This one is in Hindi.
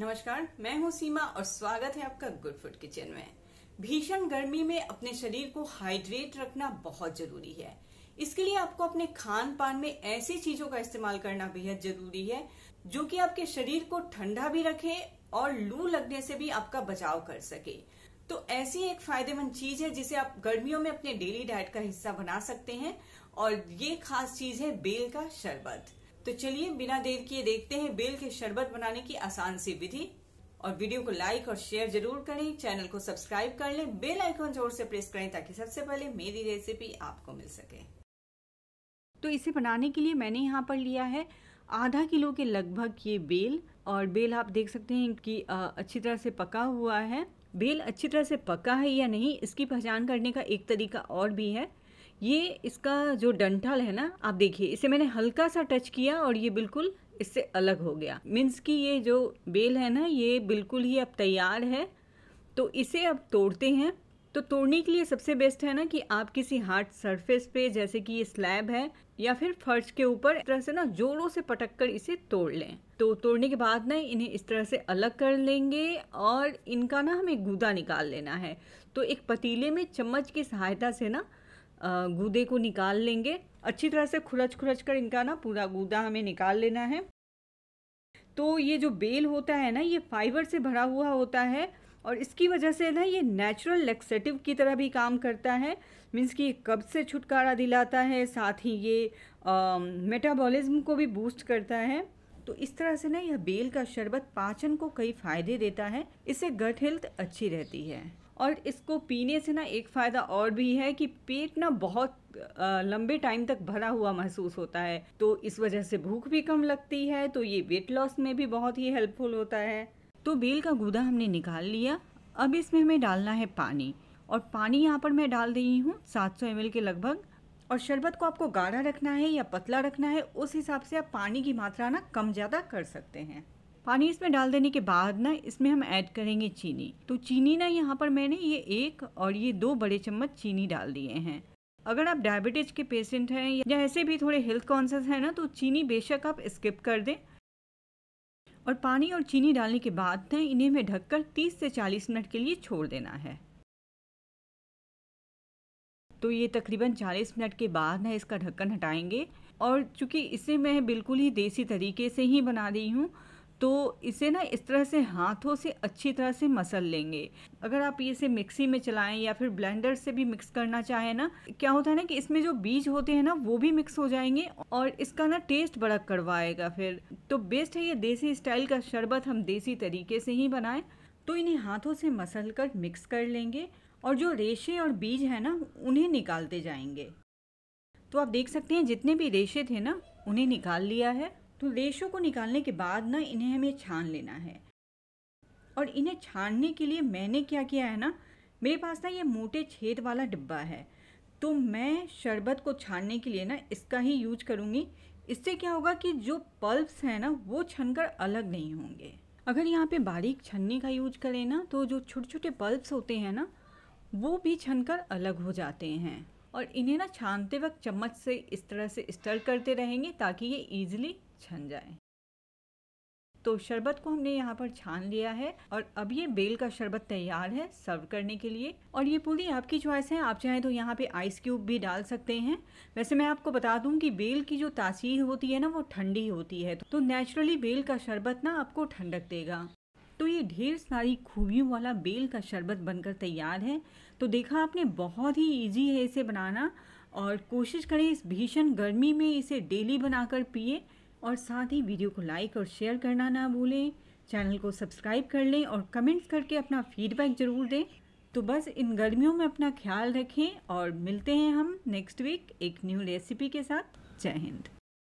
नमस्कार मैं हूं सीमा और स्वागत है आपका गुड फूड किचन में भीषण गर्मी में अपने शरीर को हाइड्रेट रखना बहुत जरूरी है इसके लिए आपको अपने खान पान में ऐसी चीजों का इस्तेमाल करना बेहद जरूरी है जो कि आपके शरीर को ठंडा भी रखे और लू लगने से भी आपका बचाव कर सके तो ऐसी एक फायदेमंद चीज है जिसे आप गर्मियों में अपने डेली डाइट का हिस्सा बना सकते हैं और ये खास चीज है बेल का शरबत तो चलिए बिना देर किए देखते हैं बेल के शरबत बनाने की आसान सी विधि और वीडियो को लाइक और शेयर जरूर करें चैनल को सब्सक्राइब कर लें बेल आइकॉन जोर से प्रेस करें ताकि सबसे पहले मेरी रेसिपी आपको मिल सके तो इसे बनाने के लिए मैंने यहाँ पर लिया है आधा किलो के लगभग ये बेल और बेल आप देख सकते हैं कि अच्छी तरह से पका हुआ है बेल अच्छी तरह से पका है या नहीं इसकी पहचान करने का एक तरीका और भी है ये इसका जो डंठल है ना आप देखिए इसे मैंने हल्का सा टच किया और ये बिल्कुल इससे अलग हो गया मीन्स कि ये जो बेल है ना ये बिल्कुल ही अब तैयार है तो इसे अब तोड़ते हैं तो तोड़ने के लिए सबसे बेस्ट है ना कि आप किसी हार्ड सरफेस पे जैसे कि ये स्लैब है या फिर फर्श के ऊपर इस तरह से ना जोरों से पटक कर इसे तोड़ लें तो तोड़ने के बाद ना इन्हें इस तरह से अलग कर लेंगे और इनका ना हमें गूदा निकाल लेना है तो एक पतीले में चम्मच की सहायता से ना गूदे को निकाल लेंगे अच्छी तरह से खुरच खुरच कर इनका ना पूरा गूदा हमें निकाल लेना है तो ये जो बेल होता है ना ये फाइबर से भरा हुआ होता है और इसकी वजह से ना ये नेचुरल लेक्सेटिव की तरह भी काम करता है मीन्स कि कब्ज से छुटकारा दिलाता है साथ ही ये मेटाबॉलिज्म को भी बूस्ट करता है तो इस तरह से ना यह बेल का शरबत पाचन को कई फायदे देता है इससे गट हेल्थ अच्छी रहती है और इसको पीने से ना एक फ़ायदा और भी है कि पेट ना बहुत लंबे टाइम तक भरा हुआ महसूस होता है तो इस वजह से भूख भी कम लगती है तो ये वेट लॉस में भी बहुत ही हेल्पफुल होता है तो बेल का गूदा हमने निकाल लिया अब इसमें हमें डालना है पानी और पानी यहाँ पर मैं डाल रही हूँ 700 सौ के लगभग और शरबत को आपको गाढ़ा रखना है या पतला रखना है उस हिसाब से आप पानी की मात्रा ना कम ज़्यादा कर सकते हैं पानी इसमें डाल देने के बाद ना इसमें हम ऐड करेंगे चीनी तो चीनी ना यहाँ पर मैंने ये एक और ये दो बड़े चम्मच चीनी डाल दिए हैं अगर आप डायबिटीज के पेशेंट हैं या ऐसे भी थोड़े हेल्थ कॉन्शियस हैं ना तो चीनी बेशक आप स्किप कर दें और पानी और चीनी डालने के बाद ना इन्हें हमें ढककर 30 से 40 मिनट के लिए छोड़ देना है तो ये तकरीबन 40 मिनट के बाद ना इसका ढक्कन हटाएंगे और चूंकि इसे मैं बिल्कुल ही देसी तरीके से ही बना रही हूँ तो इसे ना इस तरह से हाथों से अच्छी तरह से मसल लेंगे अगर आप इसे मिक्सी में चलाएं या फिर ब्लेंडर से भी मिक्स करना चाहें ना क्या होता है ना कि इसमें जो बीज होते हैं ना वो भी मिक्स हो जाएंगे और इसका ना टेस्ट बड़ा कड़वाएगा फिर तो बेस्ट है ये देसी स्टाइल का शरबत हम देसी तरीके से ही बनाएं तो इन्हें हाथों से मसल कर मिक्स कर लेंगे और जो रेशे और बीज है ना उन्हें निकालते जाएंगे तो आप देख सकते हैं जितने भी रेशे थे ना उन्हें निकाल लिया है तो रेशों को निकालने के बाद ना इन्हें हमें छान लेना है और इन्हें छानने के लिए मैंने क्या किया है ना मेरे पास ना ये मोटे छेद वाला डिब्बा है तो मैं शरबत को छानने के लिए ना इसका ही यूज करूँगी इससे क्या होगा कि जो पल्प्स हैं ना वो छनकर अलग नहीं होंगे अगर यहाँ पे बारीक छन्नी का यूज करें ना तो जो छोटे छोटे पल्प्स होते हैं ना वो भी छनकर अलग हो जाते हैं और इन्हें ना छानते वक्त चम्मच से इस तरह से स्टर करते रहेंगे ताकि ये ईजिली छन जाए तो शरबत को हमने यहाँ पर छान लिया है और अब ये बेल का शरबत तैयार है सर्व करने के लिए और ये पूरी आपकी चॉइस है आप चाहें तो यहाँ पे आइस क्यूब भी डाल सकते हैं वैसे मैं आपको बता दूँ कि बेल की जो तासीर होती है ना वो ठंडी होती है तो नेचुरली बेल का शरबत ना आपको ठंडक देगा तो ये ढेर सारी खूबियों वाला बेल का शरबत बनकर तैयार है तो देखा आपने बहुत ही ईजी है इसे बनाना और कोशिश करें इस भीषण गर्मी में इसे डेली बनाकर पिए और साथ ही वीडियो को लाइक और शेयर करना ना भूलें चैनल को सब्सक्राइब कर लें और कमेंट्स करके अपना फीडबैक ज़रूर दें तो बस इन गर्मियों में अपना ख्याल रखें और मिलते हैं हम नेक्स्ट वीक एक न्यू रेसिपी के साथ जय हिंद